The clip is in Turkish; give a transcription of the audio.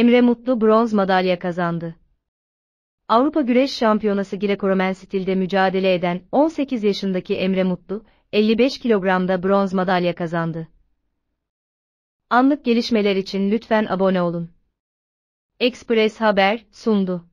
Emre Mutlu bronz madalya kazandı. Avrupa Güreş Şampiyonası Greco-Romen stilde mücadele eden 18 yaşındaki Emre Mutlu, 55 kilogramda bronz madalya kazandı. Anlık gelişmeler için lütfen abone olun. Express Haber sundu.